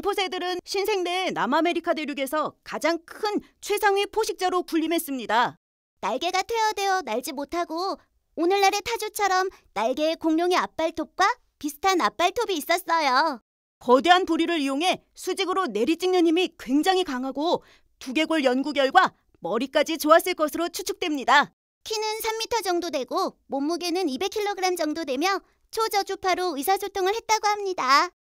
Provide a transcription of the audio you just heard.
공포새들은 신생대 남아메리카 대륙에서 가장 큰 최상위 포식자로 군림했습니다. 날개가 퇴화되어 날지 못하고 오늘날의 타조처럼 날개의 공룡의 앞발톱과 비슷한 앞발톱이 있었어요. 거대한 부리를 이용해 수직으로 내리찍는 힘이 굉장히 강하고 두개골 연구 결과 머리까지 좋았을 것으로 추측됩니다. 키는 3m 정도 되고 몸무게는 200kg 정도 되며 초저주파로 의사소통을 했다고 합니다.